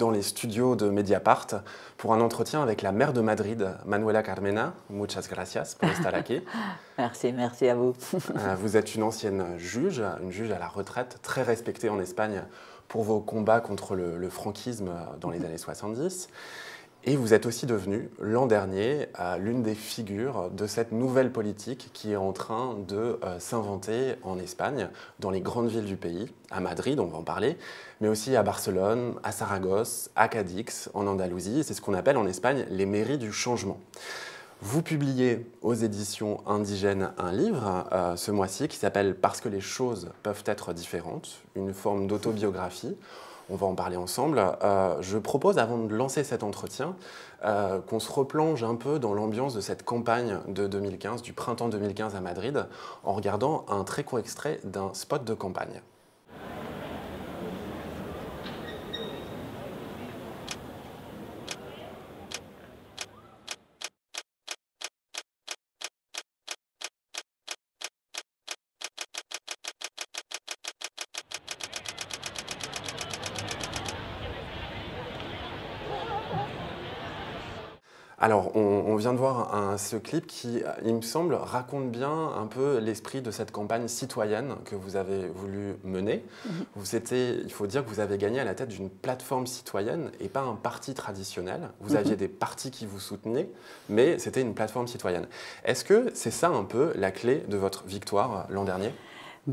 dans les studios de Mediapart pour un entretien avec la maire de Madrid, Manuela Carmena. Muchas gracias por estar aquí. merci, merci à vous. Euh, vous êtes une ancienne juge, une juge à la retraite, très respectée en Espagne pour vos combats contre le, le franquisme dans les années 70. Et vous êtes aussi devenu, l'an dernier, euh, l'une des figures de cette nouvelle politique qui est en train de euh, s'inventer en Espagne, dans les grandes villes du pays, à Madrid, on va en parler, mais aussi à Barcelone, à Saragosse, à Cadix, en Andalousie. C'est ce qu'on appelle en Espagne les mairies du changement. Vous publiez aux éditions indigènes un livre euh, ce mois-ci qui s'appelle Parce que les choses peuvent être différentes, une forme d'autobiographie on va en parler ensemble. Euh, je propose, avant de lancer cet entretien, euh, qu'on se replonge un peu dans l'ambiance de cette campagne de 2015, du printemps 2015 à Madrid, en regardant un très court extrait d'un spot de campagne. Alors, on, vient de voir ce clip qui, il me semble, raconte bien un peu l'esprit de cette campagne citoyenne que vous avez voulu mener. Mhm. il faut dire que vous avez gagné à la tête d'une plateforme citoyenne et pas un parti traditionnel. Vous aviez mhm. des partis qui vous soutenaient, mais c'était une plateforme citoyenne. Est-ce que c'est ça un peu la clé de votre victoire l'an dernier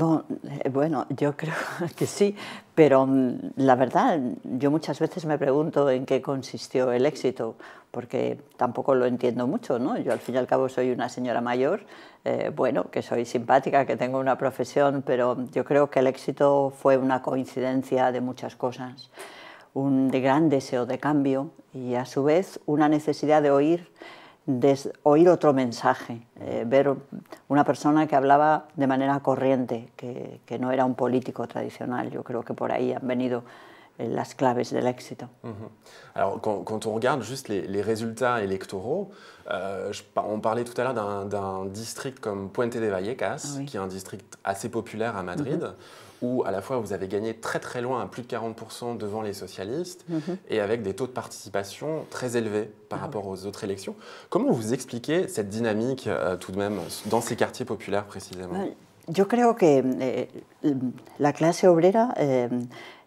Eh, bueno, yo creo que sí, pero mm, la verdad, yo muchas veces me pregunto en qué consistió el éxito, porque tampoco lo entiendo mucho, ¿no? Yo al fin y al cabo soy una señora mayor, eh, bueno, que soy simpática, que tengo una profesión, pero yo creo que el éxito fue una coincidencia de muchas cosas, un gran deseo de cambio y a su vez una necesidad de oír de oír otro mensaje, eh, ver una persona que hablaba de manera corriente, que, no era un político tradicional. Yo creo que por ahí han venido eh, las claves del éxito. Cuando Alors, quand, quand, on regarde juste les, les résultats électoraux, euh, on parlait district Puente de Vallecas, que ah es qui est un district assez popular à Madrid. où à la fois vous avez gagné très très loin, à plus de 40% devant les socialistes, mhm. et avec des taux de participation très élevés par ah rapport aux autres élections. Comment vous expliquez cette dynamique euh, tout de même dans ces quartiers populaires précisément Je crois que eh, la classe ouvrière...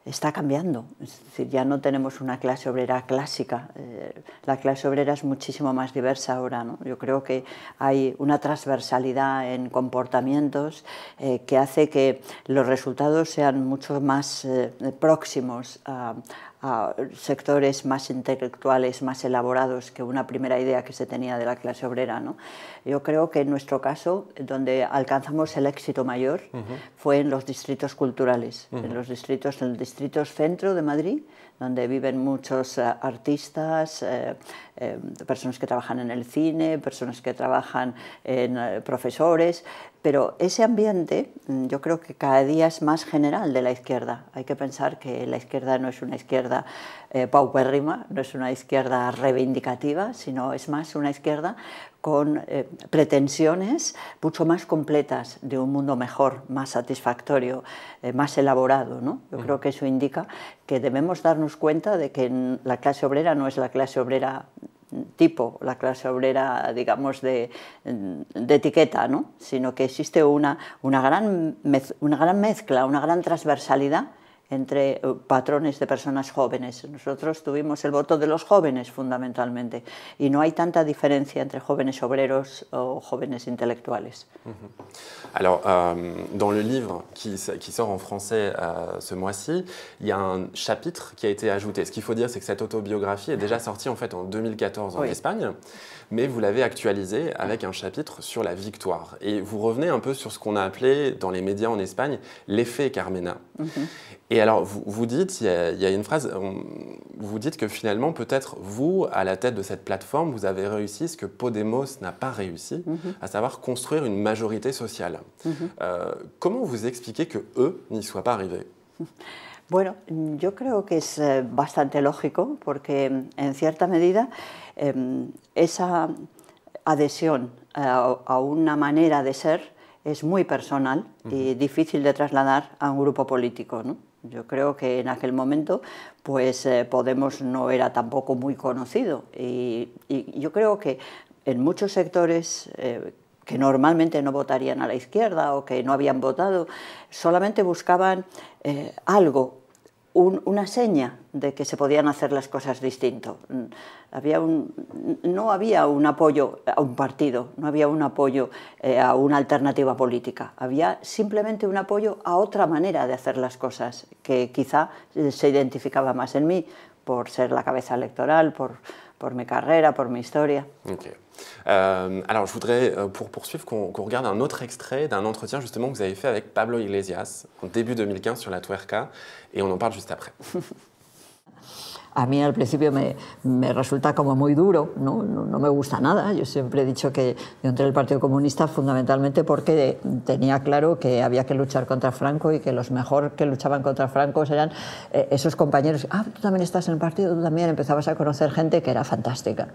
está cambiando. Es decir, ya no tenemos una clase obrera clásica. Eh, la clase obrera es muchísimo más diversa ahora. ¿no? Yo creo que hay una transversalidad en comportamientos eh, que hace que los resultados sean mucho más eh, próximos a, a sectores más intelectuales, más elaborados que una primera idea que se tenía de la clase obrera. ¿no? Yo creo que en nuestro caso, donde alcanzamos el éxito mayor, fue en los distritos culturales, en los distritos, en centro de Madrid, donde viven muchos eh, artistas, eh, eh, personas que trabajan en el cine, personas que trabajan en profesores, pero ese ambiente mm, yo creo que cada día es más general de la izquierda. Hay que pensar que la izquierda no es una izquierda pauperrima, eh, paupérrima, no es una izquierda reivindicativa, sino es más una izquierda con eh, pretensiones mucho más completas de un mundo mejor, más satisfactorio, eh, más elaborado. ¿no? Yo creo que eso indica que debemos darnos cuenta de que la clase obrera no es la clase obrera tipo, la clase obrera, digamos, de, etiqueta, ¿no? sino que existe una, una, gran una gran mezcla, una gran transversalidad entre eh, patrones de personas jóvenes. Nosotros tuvimos el voto de los jóvenes fundamentalmente y no hay tanta diferencia entre jóvenes obreros o jóvenes intelectuales. Alors, libro euh, dans le livre qui, sort en français euh, ce mois-ci, il y a un chapitre qui a été ajouté. Ce qu'il faut dire, c'est que cette autobiographie est déjà sortie en fait en 2014 en Espagne. mais vous l'avez actualisé avec un chapitre sur la victoire. Et vous revenez un peu sur ce qu'on a appelé dans les médias en Espagne l'effet Carmena. Mhm. Et alors, vous, vous dites, il y, a, une phrase, vous dites que finalement, peut-être vous, à la tête de cette plateforme, vous avez réussi ce que Podemos n'a pas réussi, mhm. à savoir construire une majorité sociale. Mhm. Euh, comment vous expliquez que eux n'y soient pas arrivés Bueno, yo creo que es eh, bastante lógico porque en cierta medida Em, esa adhesión a, una manera de ser es muy personal y difícil de trasladar a un grupo político. Yo creo que en aquel momento pues, eh, Podemos no era tampoco muy conocido y, yo creo que en muchos sectores eh, que normalmente no votarían a la izquierda o que no habían votado, solamente buscaban eh, algo una seña de que se podían hacer las cosas distinto. Mm, un, no había un apoyo a un partido, no había un apoyo eh, a una alternativa política, había simplemente un apoyo a otra manera de hacer las cosas, que quizá se identificaba más en mí por ser la cabeza electoral, por, mi carrera, por mi historia. Euh, alors, je voudrais, euh, pour poursuivre, qu'on regarde un autre extrait d'un entretien justement que vous avez fait avec Pablo Iglesias en début 2015 sur la Tuerca, et on en parle juste après. a mí al principio me, resulta como muy duro, ¿no? No, me gusta nada. Yo siempre he dicho que yo entré al Partido Comunista fundamentalmente porque tenía claro que había que luchar contra Franco y que los mejor que luchaban contra Franco eran eh, esos compañeros. Ah, tú también estás en el partido, tú también empezabas a conocer gente que era fantástica.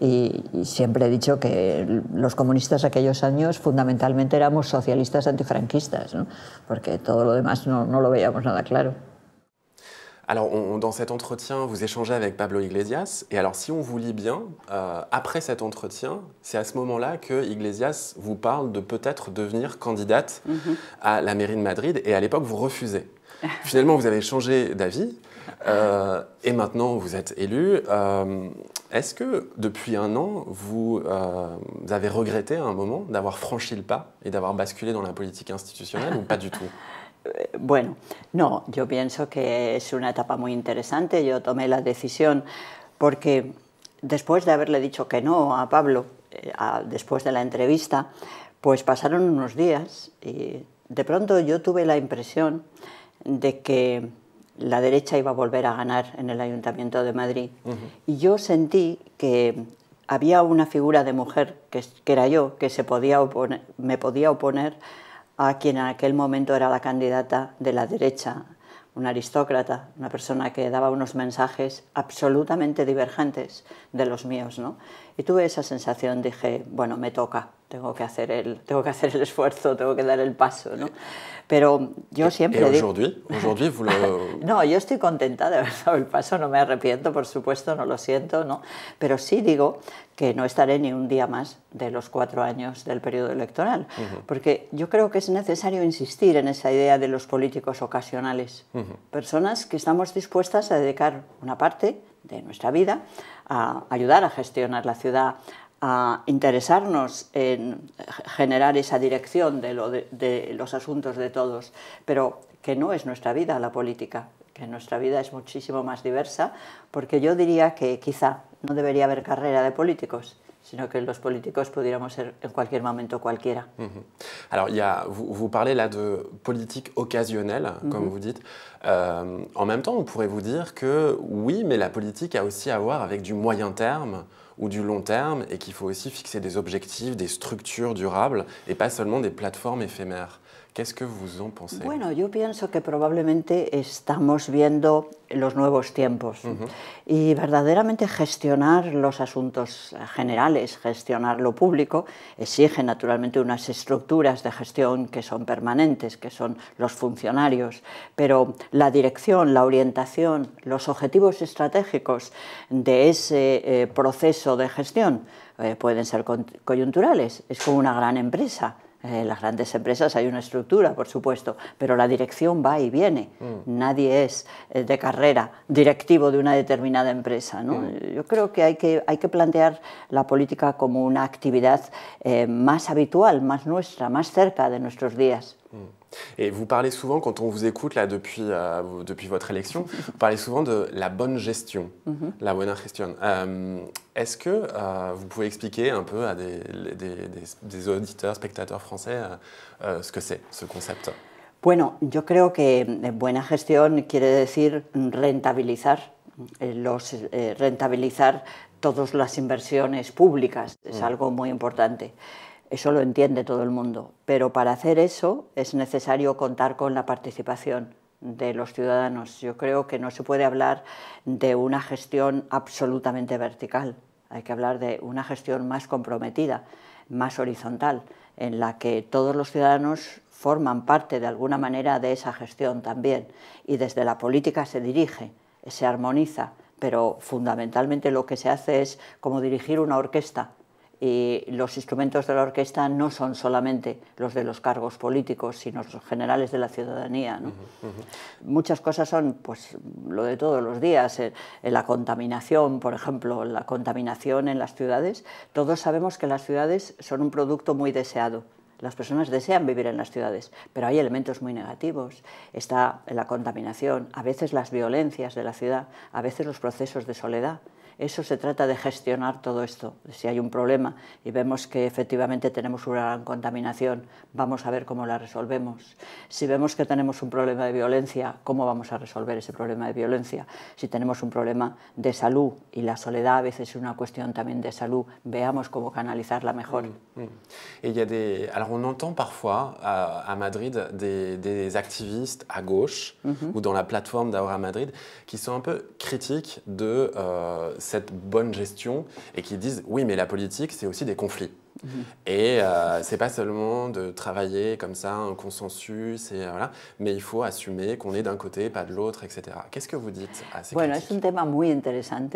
Y, siempre he dicho que los comunistas aquellos años fundamentalmente éramos socialistas antifranquistas, porque todo lo demás no lo veíamos nada claro. Alors, dans cet entretien, vous échangez avec Pablo Iglesias. Et alors, si on vous lit bien, euh, après cet entretien, c'est à ce moment-là que Iglesias vous parle de peut-être devenir candidate mhm. à la mairie de Madrid. Et à l'époque, vous refusez. Finalement, vous avez changé d'avis. Euh, et maintenant, vous êtes élu. Euh, est-ce que depuis un an, vous avez regretté à un moment d'avoir franchi le pas et d'avoir basculé dans la politique institutionnelle ou pas du tout Bueno, no, yo pienso que es una etapa muy interesante. Yo tomé la decisión porque después de haberle dicho que no a Pablo, eh, después de la entrevista, pues pasaron unos días y de pronto yo tuve la impresión de que la derecha iba a volver a ganar en el Ayuntamiento de Madrid. Y yo sentí que había una figura de mujer, que, era yo, que se podía me podía oponer a quien en aquel momento era la candidata de la derecha, una aristócrata, una persona que daba unos mensajes absolutamente divergentes de los míos. ¿no? Y tuve esa sensación, dije, bueno, me toca, tengo que hacer el, tengo que hacer el esfuerzo, tengo que dar el paso, ¿no? Pero yo siempre... ¿Y hoy? ¿Hoy? no, yo estoy contenta de haber dado el paso, no me arrepiento, por supuesto, no lo siento, ¿no? Pero sí digo que no estaré ni un día más de los cuatro años del periodo electoral, porque yo creo que es necesario insistir en esa idea de los políticos ocasionales, personas que estamos dispuestas a dedicar una parte de nuestra vida a ayudar a gestionar la ciudad, a interesarnos en generar esa dirección de, los asuntos de todos, pero que no es nuestra vida la política, que nuestra vida es muchísimo más diversa, porque yo diría que quizá no debería haber carrera de políticos, sino que los políticos pudiéramos ser en cualquier momento cualquiera. Alors, vous, parlez là de politique occasionnelle, comme vous dites. Euh, en même temps, on pourrait vous dire que oui, mais la politique a aussi à voir avec du moyen terme, ou du long terme et qu'il faut aussi fixer des objectifs, des structures durables et pas seulement des plateformes éphémères. ¿Qué es que Bueno, yo pienso que probablemente estamos viendo los nuevos tiempos y verdaderamente gestionar los asuntos generales, gestionar lo público, exige naturalmente unas estructuras de gestión que son permanentes, que son los funcionarios, pero la dirección, la orientación, los objetivos estratégicos de ese eh, proceso de gestión eh, pueden ser coyunturales. Es como una gran empresa en eh, las grandes empresas hay una estructura, por supuesto, pero la dirección va y viene. Mm. Nadie es eh, de carrera directivo de una determinada empresa. Mm. Yo creo que hay, que plantear la política como una actividad eh, más habitual, más nuestra, más cerca de nuestros días. Mm. Et vous parlez souvent, quand on vous écoute là depuis, euh, depuis votre élection, vous parlez souvent de la bonne gestion, mhm. la buena gestion. Euh, est-ce que euh, vous pouvez expliquer un peu à des, des, auditeurs, spectateurs français ce que c'est, ce concept Bueno, yo creo que eh, buena gestión quiere decir rentabilizar, eh, los, eh, rentabilizar todas las inversiones públicas. Es mm. algo muy important. Eso lo entiende todo el mundo, pero para hacer eso es necesario contar con la participación de los ciudadanos. Yo creo que no se puede hablar de una gestión absolutamente vertical, hay que hablar de una gestión más comprometida, más horizontal, en la que todos los ciudadanos forman parte de alguna manera de esa gestión también y desde la política se dirige, se armoniza, pero fundamentalmente lo que se hace es como dirigir una orquesta, y los instrumentos de la orquesta no son solamente los de los cargos políticos, sino los generales de la ciudadanía. Muchas cosas son pues, lo de todos los días, eh, eh, la contaminación, por ejemplo, la contaminación en las ciudades. Todos sabemos que las ciudades son un producto muy deseado. Las personas desean vivir en las ciudades, pero hay elementos muy negativos. Está la contaminación, a veces las violencias de la ciudad, a veces los procesos de soledad. Eso se trata de gestionar todo esto. Si hay un problema y vemos que efectivamente tenemos una gran contaminación, vamos a ver cómo la resolvemos. Si vemos que tenemos un problema de violencia, ¿cómo vamos a resolver ese problema de violencia? Si tenemos un problema de salud y la soledad a veces es una cuestión también de salud, veamos cómo canalizarla mejor. Mm, mm. y a des... Alors on entend parfois à, Madrid des, des, activistes à gauche mm-hmm. ou dans la plateforme Madrid qui sont un peu critiques de euh, cette bonne gestion et qui disent oui, mais la politique, c'est aussi des conflits. Mhm. Et euh, c'est pas seulement de travailler comme ça, un consensus, et, euh, mais il faut assumer qu'on est d'un côté, pas de l'autre, etc. Qu'est-ce que vous dites à ces critiques? un thème très intéressant.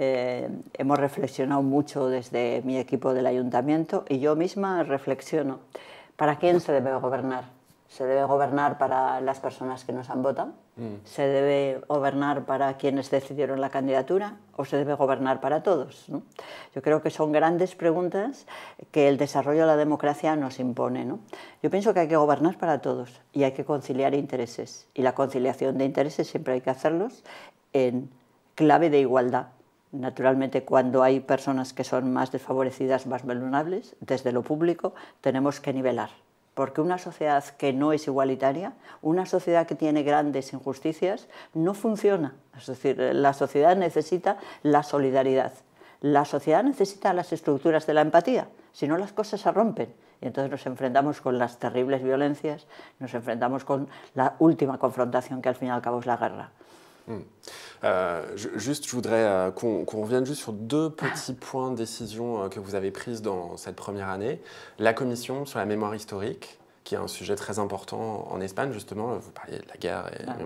Eh, hemos reflexionado mucho desde mi equipo del ayuntamiento y yo misma reflexiono. ¿Para quién se debe gobernar? ¿Se debe gobernar para las personas que nos han votado? ¿Se debe gobernar para quienes decidieron la candidatura o se debe gobernar para todos? Yo creo que son grandes preguntas que el desarrollo de la democracia nos impone. Yo pienso que hay que gobernar para todos y hay que conciliar intereses. Y la conciliación de intereses siempre hay que hacerlos en clave de igualdad. Naturalmente, cuando hay personas que son más desfavorecidas, más vulnerables, desde lo público tenemos que nivelar porque una sociedad que no es igualitaria, una sociedad que tiene grandes injusticias, no funciona. Es decir, la sociedad necesita la solidaridad, la sociedad necesita las estructuras de la empatía, si no las cosas se rompen. Y entonces nos enfrentamos con las terribles violencias, nos enfrentamos con la última confrontación que al fin y al cabo es la guerra. Hmm. Euh, je, juste, je voudrais euh, qu'on revienne juste sur deux petits ah. points de décision euh, que vous avez prises dans cette première année. La commission sur la mémoire historique, qui est un sujet très important en Espagne, justement. Vous parliez de la guerre et ah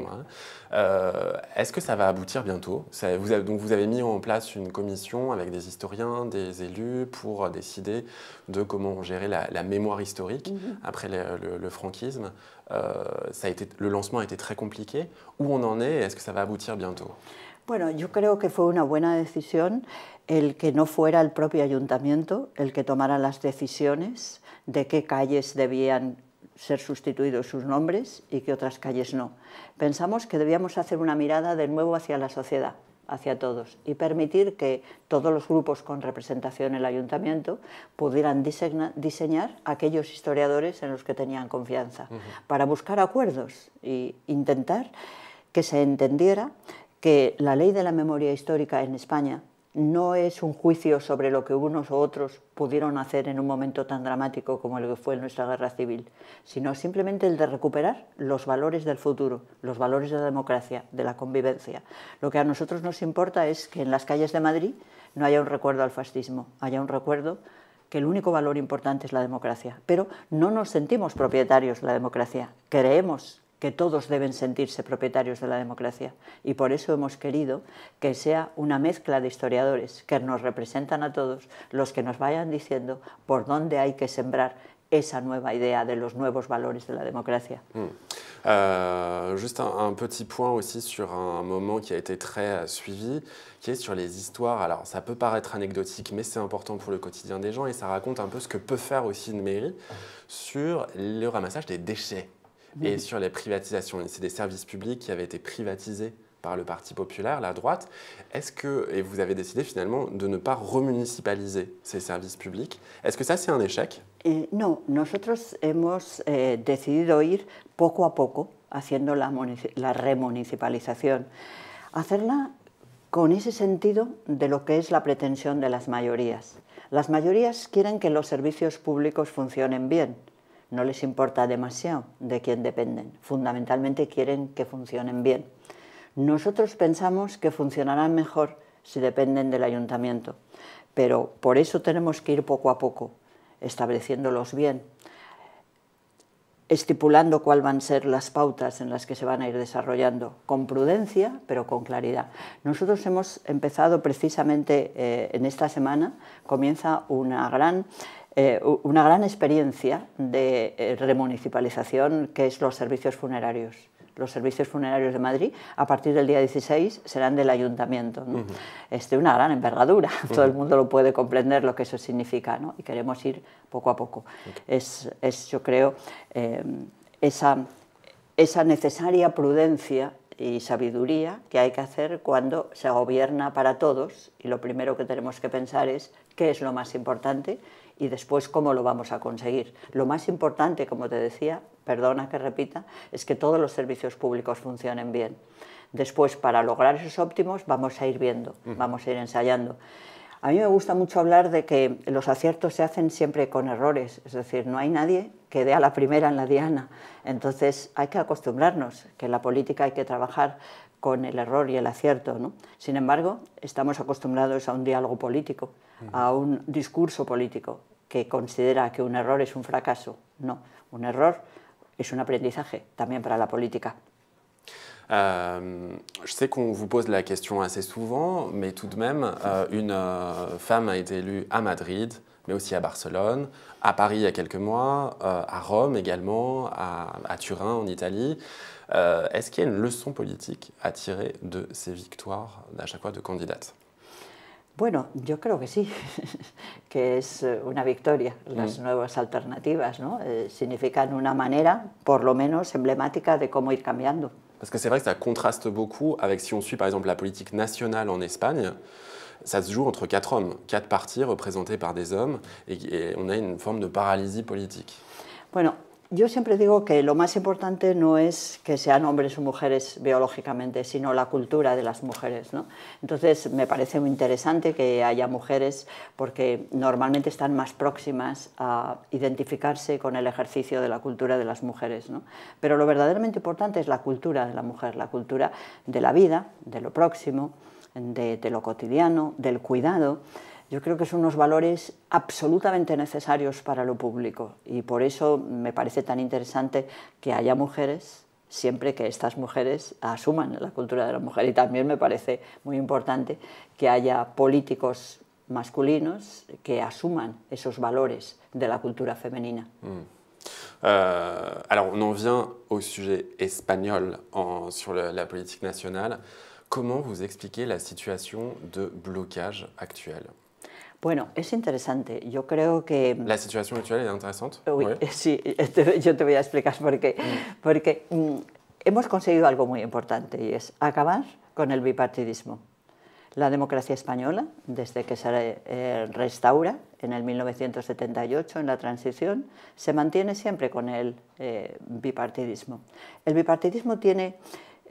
euh, Est-ce que ça va aboutir bientôt ça, vous avez, Donc, vous avez mis en place une commission avec des historiens, des élus, pour décider de comment gérer la, mémoire historique mhm. après le, franquisme. Euh, ça a été, le lancement a été très compliqué. Où on en est Est-ce que ça va aboutir bientôt Bueno, yo creo que fue una buena decisión el que no fuera el propio ayuntamiento el que tomara las decisiones de qué calles debían ser sustituidos sus nombres y que otras calles no. Pensamos que debíamos hacer una mirada de nuevo hacia la sociedad, hacia todos, y permitir que todos los grupos con representación en el ayuntamiento pudieran diseñar, aquellos historiadores en los que tenían confianza, para buscar acuerdos e intentar que se entendiera que la ley de la memoria histórica en España no es un juicio sobre lo que unos u otros pudieron hacer en un momento tan dramático como el que fue nuestra guerra civil, sino simplemente el de recuperar los valores del futuro, los valores de la democracia, de la convivencia. Lo que a nosotros nos importa es que en las calles de Madrid no haya un recuerdo al fascismo, haya un recuerdo que el único valor importante es la democracia. Pero no nos sentimos propietarios de la democracia, creemos que todos deben sentirse propietarios de la democracia. Y por eso hemos querido que sea una mezcla de historiadores que nos representan a todos, los que nos vayan diciendo por dónde hay que sembrar esa nueva idea de los nuevos valores de la democracia. Hmm. Euh, juste un, un, petit point aussi sur un moment qui a été très euh, suivi, qui est sur les histoires. Alors ça peut paraître anecdotique, mais c'est important pour le quotidien des gens et ça raconte un peu ce que peut faire aussi une mairie sur le ramassage des déchets et mhm. sur les privatisations. C'est des services publics qui avaient été privatisés par le Parti populaire, la droite. Est-ce que, et vous avez décidé finalement de ne pas remunicipaliser ces services publics, est-ce que ça c'est un échec Non, nous avons décidé d'aller decidido ir poco a poco haciendo la, la avec Hacerla con ese sentido de lo que es la pretensión de las mayorías. Las mayorías quieren que les servicios publics funcionen bien. no les importa demasiado de quién dependen. Fundamentalmente quieren que funcionen bien. Nosotros pensamos que funcionarán mejor si dependen del ayuntamiento, pero por eso tenemos que ir poco a poco, estableciéndolos bien, estipulando cuáles van a ser las pautas en las que se van a ir desarrollando, con prudencia, pero con claridad. Nosotros hemos empezado precisamente eh, en esta semana, comienza una gran eh, una gran experiencia de eh, remunicipalización que es los servicios funerarios los servicios funerarios de Madrid, a partir del día 16 serán del ayuntamiento. ¿no? este, una gran envergadura, todo el mundo lo puede comprender lo que eso significa ¿no? y queremos ir poco a poco. Es, es, yo creo, eh, esa, esa necesaria prudencia y sabiduría que hay que hacer cuando se gobierna para todos y lo primero que tenemos que pensar es qué es lo más importante y después cómo lo vamos a conseguir. Lo más importante, como te decía, perdona que repita, es que todos los servicios públicos funcionen bien. Después, para lograr esos óptimos, vamos a ir viendo, vamos a ir ensayando. A mí me gusta mucho hablar de que los aciertos se hacen siempre con errores, es decir, no hay nadie que dé a la primera en la diana. Entonces hay que acostumbrarnos, que en la política hay que trabajar con el error y el acierto. Sin embargo, estamos acostumbrados a un diálogo político, a un discurso político, qui considère que un est un fracaso. non. un erreur est un apprentissage, también pour la politique. Euh, je sais qu'on vous pose la question assez souvent, mais tout de même, euh, une euh, femme a été élue à Madrid, mais aussi à Barcelone, à Paris il y a quelques mois, à Rome également, à, Turin en Italie. Est-ce qu'il y a une leçon politique à tirer de ces victoires d'à chaque fois de candidates Bueno, yo creo que sí, que es eh, una victoria. Las mm. nuevas alternativas ¿no? manière, eh, significan una manera, por menos emblemática, de cómo ir cambiando. Parce que c'est vrai que ça contraste beaucoup avec si on suit par exemple la politique nationale en Espagne. Ça se joue entre quatre hommes, quatre partis représentés par des hommes, et, on a une forme de paralysie politique. Bueno, yo siempre digo que lo más importante no es que sean hombres o mujeres biológicamente, sino la cultura de las mujeres. Entonces, me parece muy interesante que haya mujeres porque normalmente están más próximas a identificarse con el ejercicio de la cultura de las mujeres. Pero lo verdaderamente importante es la cultura de la mujer, la cultura de la vida, de lo próximo, de lo cotidiano, del cuidado yo creo que son unos valores absolutamente necesarios para lo público y por eso me parece tan interesante que haya mujeres siempre que estas mujeres asuman la cultura de la mujer y también me parece muy importante que haya políticos masculinos que asuman esos valores de la cultura femenina. Hmm. Euh, alors on en vient au sujet espagnol en, sur la politique nationale. Comment vous expliquez la situation de blocage actuelle bueno, es interesante. Yo creo que... Mm, la situación actual es interesante. Sí, yo te voy a explicar por qué. Mm. Porque mm, hemos conseguido algo muy importante y es acabar con el bipartidismo. La democracia española, desde que se eh, restaura en el 1978, en la transición, se mantiene siempre con el eh, bipartidismo. El bipartidismo tiene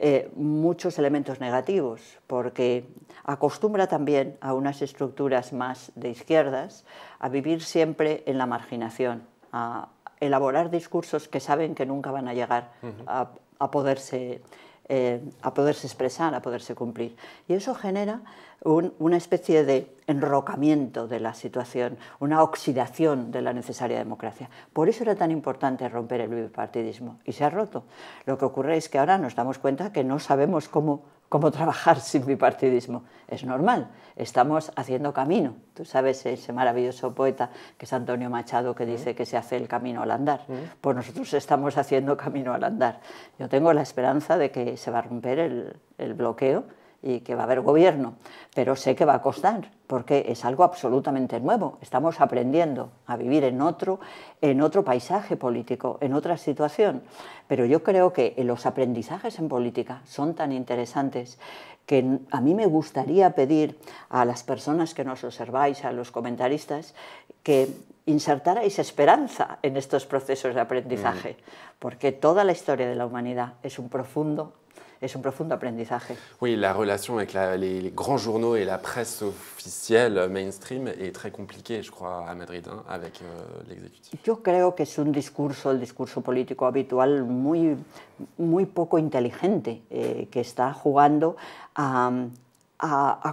eh, muchos elementos negativos, porque acostumbra también a unas estructuras más de izquierdas a vivir siempre en la marginación, a elaborar discursos que saben que nunca van a llegar a, poderse, eh, a poderse expresar, a poderse cumplir. Y eso genera una especie de enrocamiento de la situación, una oxidación de la necesaria democracia. Por eso era tan importante romper el bipartidismo y se ha roto. Lo que ocurre es que ahora nos damos cuenta que no sabemos cómo cómo trabajar sin bipartidismo. Es normal, estamos haciendo camino. Tú sabes ese maravilloso poeta que es Antonio Machado que dice que se hace el camino al andar. Mm. Pues nosotros estamos haciendo camino al andar. Yo tengo la esperanza de que se va a romper el, el bloqueo y que va a haber gobierno, pero sé que va a costar, porque es algo absolutamente nuevo. Estamos aprendiendo a vivir en otro, en otro paisaje político, en otra situación. Pero yo creo que los aprendizajes en política son tan interesantes que a mí me gustaría pedir a las personas que nos observáis, a los comentaristas, que insertarais esperanza en estos procesos de aprendizaje, mm. porque toda la historia de la humanidad es un profundo es un profundo aprendizaje. Sí, la relación avec los les, les, grands journaux et la presse officielle euh, mainstream est très complicada, je crois, à Madrid, con avec euh, Yo creo que es un discurso, el discurso político habitual, muy, muy poco inteligente, eh, que está jugando a...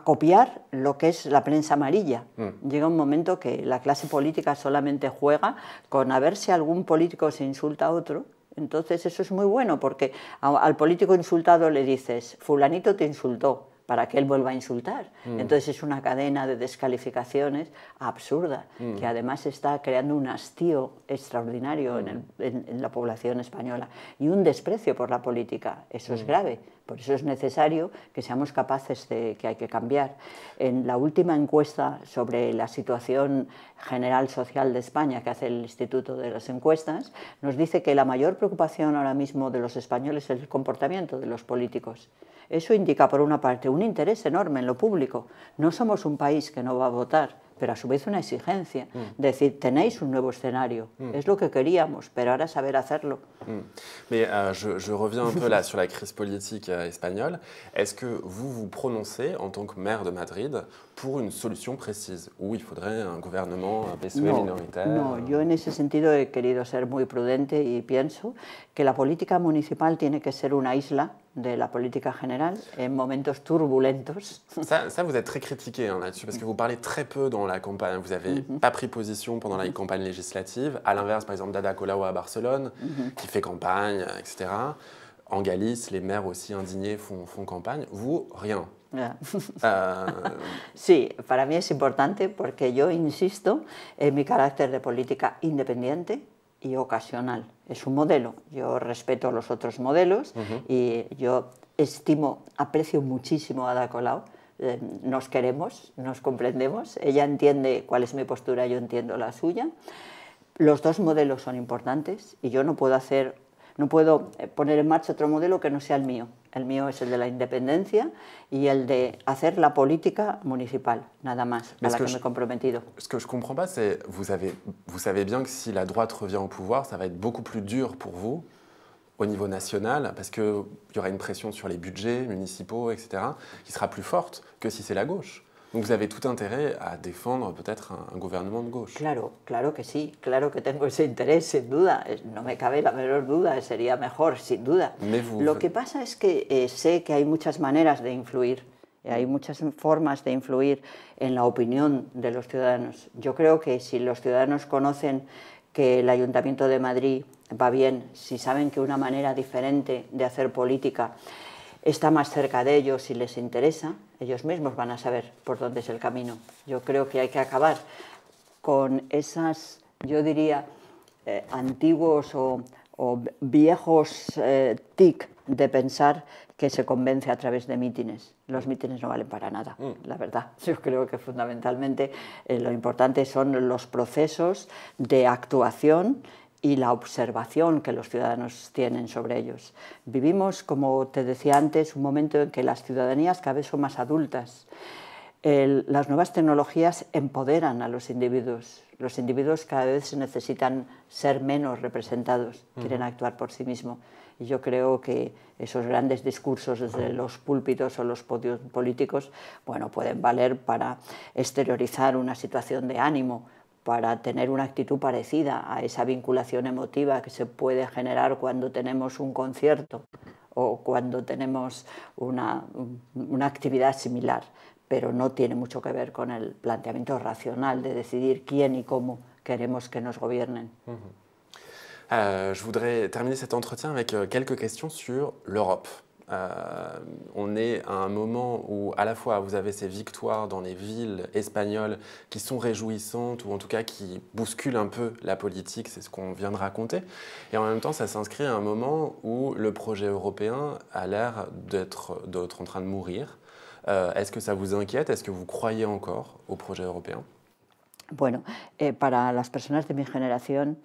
copiar lo que es la prensa amarilla. Mm. Llega un momento que la clase política solamente juega con a ver si algún político se insulta a otro entonces eso es muy bueno porque al político insultado le dices, fulanito te insultó, para que él vuelva a insultar. Mm. Entonces es una cadena de descalificaciones absurda, mm. que además está creando un hastío extraordinario mm. en, la población española y un desprecio por la política. Eso es grave, por eso es necesario que seamos capaces de que hay que cambiar. En la última encuesta sobre la situación general social de España que hace el Instituto de las Encuestas, nos dice que la mayor preocupación ahora mismo de los españoles es el comportamiento de los políticos. Eso indica, por una parte, un interés enorme en lo público. No somos un país que no va a votar, pero a su vez una exigencia. Mm. Es Decir, tenéis un nuevo escenario. Mm. Es lo que queríamos, pero ahora saber hacerlo. Pero mm. euh, yo je, reviens un peu là sur la crise politique española. Euh, espagnole. est que vous vous prononcez en tant que maire de Madrid pour une solution précise ¿O il faudrait un gouvernement PSOE minoritaire No, yo en ese sentido he querido ser muy prudente y pienso que la política municipal tiene que ser una isla de la politique générale en moments turbulentos. Ça, vous êtes très critiqué hein, là-dessus, parce que vous parlez très peu dans la campagne. Vous n'avez mhm. pas pris position pendant la mhm. campagne législative, à l'inverse, par exemple, d'Ada Colau à Barcelone, mhm. qui fait campagne, euh, etc. En Galice, les maires aussi indignés font, campagne. Vous, rien. Oui, ah. euh, pour Sí, para mí es importante porque yo insisto en mi carácter de política independiente, y ocasional. Es un modelo. Yo respeto los otros modelos y yo estimo, aprecio muchísimo a Ada eh, nos queremos, nos comprendemos. Ella entiende cuál es mi postura, yo entiendo la suya. Los dos modelos son importantes y yo no puedo hacer, no puedo eh, poner en marcha otro modelo que no sea el mío. El mío es el de la independencia y el de hacer la politique municipale. nada más, que, je, me Ce que je comprends pas, c'est vous vous savez bien que si la droite revient au pouvoir, ça va être beaucoup plus dur pour vous au niveau national, parce qu'il y aura une pression sur les budgets municipaux, etc., qui sera plus forte que si c'est la gauche. Donc vous todo interés intérêt defender un, gobierno de gauche. Claro, claro que sí, claro que tengo ese interés, sin duda, no me cabe la menor duda, sería mejor, sin duda. Lo que pasa es que eh, sé que hay muchas maneras de influir, eh, hay muchas formas de influir en la opinión de los ciudadanos. Yo creo que si los ciudadanos conocen que el Ayuntamiento de Madrid va bien, si saben que una manera diferente de hacer política está más cerca de ellos y les interesa, ellos mismos van a saber por dónde es el camino. Yo creo que hay que acabar con esas, yo diría, eh, antiguos o, viejos eh, tic de pensar que se convence a través de mítines. Los mítines no valen para nada, mm. la verdad. Yo creo que fundamentalmente eh, lo importante son los procesos de actuación y la observación que los ciudadanos tienen sobre ellos. Vivimos, como te decía antes, un momento en que las ciudadanías cada vez son más adultas. las nuevas tecnologías empoderan a los individuos. Los individuos cada vez se necesitan ser menos representados, quieren actuar por sí mismos. Y yo creo que esos grandes discursos desde los púlpitos o los podios políticos, bueno, pueden valer para exteriorizar una situación de ánimo, para tener una actitud parecida a esa vinculación emotiva que se puede generar cuando tenemos un concierto o cuando tenemos una, una actividad similar, pero no tiene mucho que ver con el planteamiento racional de decidir quién y cómo queremos que nos gobiernen. euh, je voudrais terminer cet entretien avec euh, quelques questions sur l'Europe. Euh, on est à un moment où à la fois vous avez ces victoires dans les villes espagnoles qui sont réjouissantes ou en tout cas qui bousculent un peu la politique, c'est ce qu'on vient de raconter, et en même temps ça s'inscrit à un moment où le projet européen a l'air d'être en train de mourir. Euh, est-ce que ça vous inquiète Est-ce que vous croyez encore au projet européen Bueno, eh, para las personas de mi generación,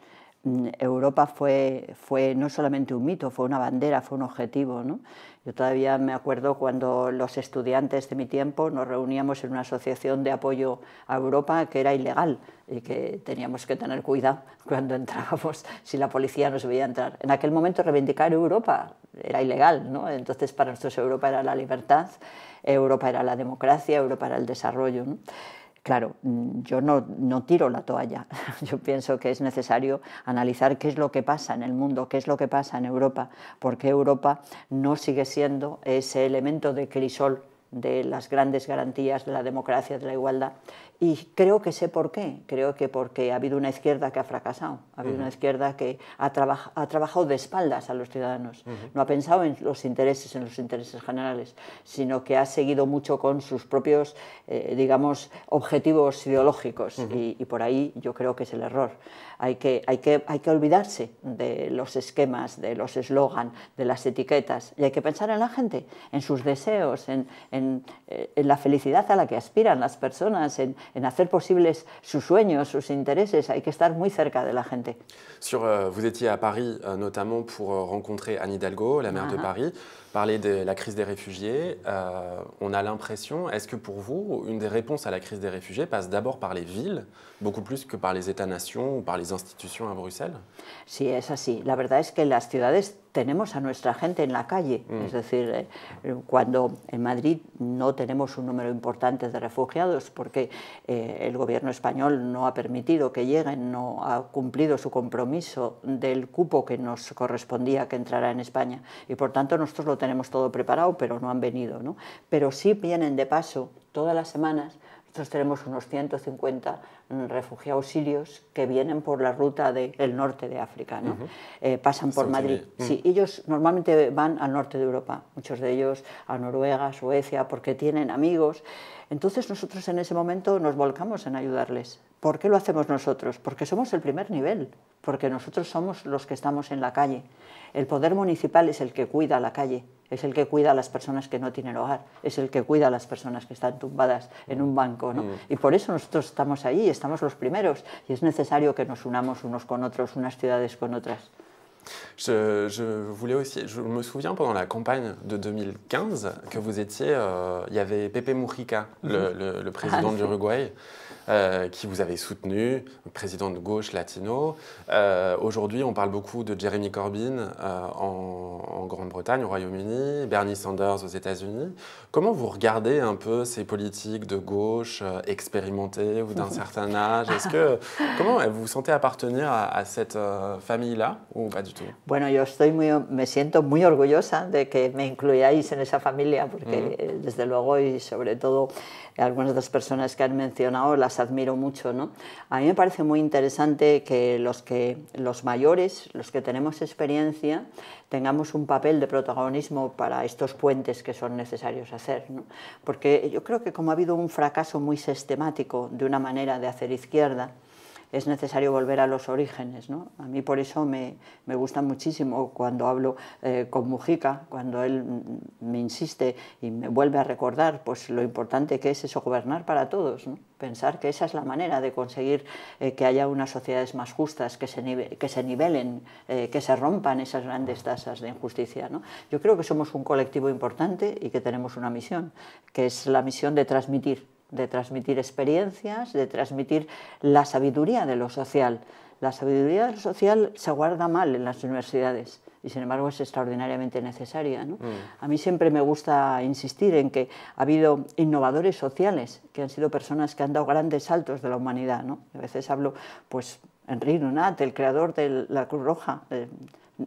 mm, Europa fue, fue no solamente un mito, fue una bandera, fue un objetivo, ¿no? Yo todavía me acuerdo cuando los estudiantes de mi tiempo nos reuníamos en una asociación de apoyo a Europa que era ilegal y que teníamos que tener cuidado cuando entrábamos, si la policía nos veía entrar. En aquel momento reivindicar Europa era ilegal, ¿no? entonces para nosotros Europa era la libertad, Europa era la democracia, Europa era el desarrollo. Claro, mm, yo no, no tiro la toalla, yo pienso que es necesario analizar qué es lo que pasa en el mundo, qué es lo que pasa en Europa, porque Europa no sigue siendo ese elemento de crisol de las grandes garantías de la democracia, de la igualdad. Y creo que sé por qué. Creo que porque ha habido una izquierda que ha fracasado, ha habido una izquierda que ha, trabajado de espaldas a los ciudadanos. No ha pensado en los intereses, en los intereses generales, sino que ha seguido mucho con sus propios, eh, digamos, objetivos ideológicos. y por ahí yo creo que es el error hay que, hay que, hay que olvidarse de los esquemas, de los eslogans, de las etiquetas y hay que pensar en la gente, en sus deseos, en, eh, la felicidad a la que aspiran las personas, en, hacer posibles sus sueños, sus intereses. Hay que estar muy cerca de la gente. Sur, euh, vous étiez a Paris euh, notamment pour euh, rencontrer Anne Hidalgo, la maire de Paris. Parler de la crise des réfugiés. Euh, on a l'impression, est-ce que pour vous, une des réponses à la crise des réfugiés passe d'abord par les villes, beaucoup plus que par les États-nations ou par les institutions à Bruxelles Si c'est así. La verdad es que les villes... tenemos a nuestra gente en la calle. Mm. Es decir, eh, cuando en Madrid no tenemos un número importante de refugiados porque eh, el gobierno español no ha permitido que lleguen, no ha cumplido su compromiso del cupo que nos correspondía que entrara en España. Y por tanto nosotros lo tenemos todo preparado, pero no han venido. ¿no? Pero sí vienen de paso todas las semanas nosotros tenemos unos 150 mm, refugiados sirios que vienen por la ruta del norte de África, ¿no? Eh, pasan por Madrid. Mm. Sí, ellos normalmente van al norte de Europa, muchos de ellos a Noruega, Suecia, porque tienen amigos. Entonces nosotros en ese momento nos volcamos en ayudarles. ¿Por qué lo hacemos nosotros? Porque somos el primer nivel, porque nosotros somos los que estamos en la calle. El poder municipal es el que cuida la calle, es el que cuida a las personas que no tienen hogar, es el que cuida a las personas que están tumbadas en un banco. Mm. Y por eso nosotros estamos ahí, estamos los primeros, y es necesario que nos unamos unos con otros, unas ciudades con otras. Je, voulais aussi, je me souviens pendant la campagne de 2015 que vous étiez, euh, il y avait Pepe Mujica, el presidente le, mhm. ah, président de Uruguay. Euh, qui vous avez soutenu, président de gauche latino. Euh, aujourd'hui, on parle beaucoup de Jeremy Corbyn euh, en, Grande-Bretagne, au Royaume-Uni, Bernie Sanders aux États-Unis. Comment vous regardez un peu ces politiques de gauche expérimentées ou d'un certain âge comment vous vous sentez appartenir à, cette famille-là ou pas du tout Bueno, yo estoy muy, me siento muy orgullosa de que me incluyáis en esa familia porque mm desde luego y sobre todo algunas de las personas que han mencionado las admiro mucho. ¿no? A mí me parece muy interesante que los, que los mayores, los que tenemos experiencia, tengamos un papel de protagonismo para estos puentes que son necesarios hacer. ¿no? Porque yo creo que como ha habido un fracaso muy sistemático de una manera de hacer izquierda, es necesario volver a los orígenes. ¿no? A mí por eso me, gusta muchísimo cuando hablo eh, con Mujica, cuando él mm, me insiste y me vuelve a recordar pues, lo importante que es eso, gobernar para todos. Pensar que esa es la manera de conseguir eh, que haya unas sociedades más justas, que se, que se nivelen, eh, que se rompan esas grandes tasas de injusticia. Yo creo que somos un colectivo importante y que tenemos una misión, que es la misión de transmitir de transmitir experiencias, de transmitir la sabiduría de lo social. La sabiduría de lo social se guarda mal en las universidades y sin embargo es extraordinariamente necesaria. Mm. A mí siempre me gusta insistir en que ha habido innovadores sociales que han sido personas que han dado grandes saltos de la humanidad. A veces hablo, pues, Henri Nunat, el creador de la Cruz Roja. Eh,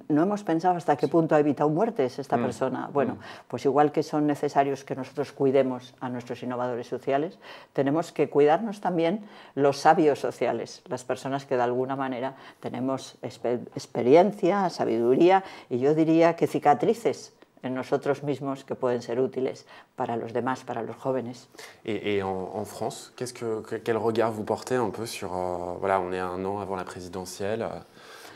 no hemos pensado hasta qué punto ha evitado muertes esta mm. persona. Mm. Bueno, pues igual que son necesarios que nosotros cuidemos a nuestros innovadores sociales, tenemos que cuidarnos también los sabios sociales, las personas que de alguna manera tenemos experiencia, sabiduría y yo diría que cicatrices en nosotros mismos que pueden ser útiles para los demás, para los jóvenes. ¿Y en, en, France, qu que, quel regard vous portez un peu sur, euh, voilà, on est un avant la presidencial?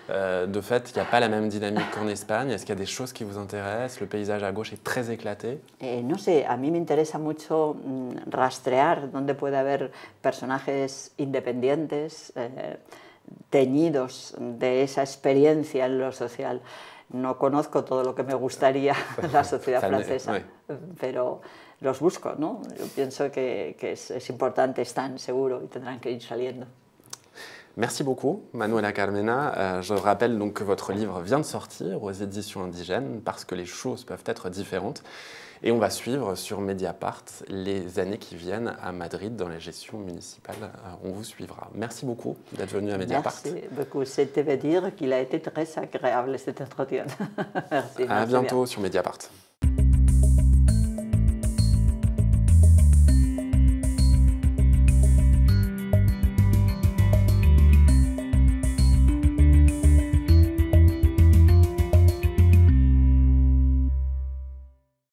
Euh, de hecho, ¿no hay la misma la même en en España. ¿Es que hay des choses qui vous intéressent? El paisaje a gauche es muy éclaté. Eh, no sé, a mí me interesa mucho mm, rastrear dónde puede haber personajes independientes, eh, teñidos de esa experiencia en lo social. No conozco todo lo que me gustaría la sociedad francesa, pero los busco, ¿no? Yo pienso que, es, es importante, están seguro y tendrán que ir saliendo. Merci beaucoup, Manuela Carmena. Euh, je rappelle donc que votre livre vient de sortir aux éditions indigènes parce que les choses peuvent être différentes. Et on va suivre sur Mediapart les années qui viennent à Madrid dans les gestions municipales. Euh, on vous suivra. Merci beaucoup d'être venu à Mediapart. Merci beaucoup. C'était dire qu'il a été très agréable cet entretien. merci, à bientôt sur Mediapart.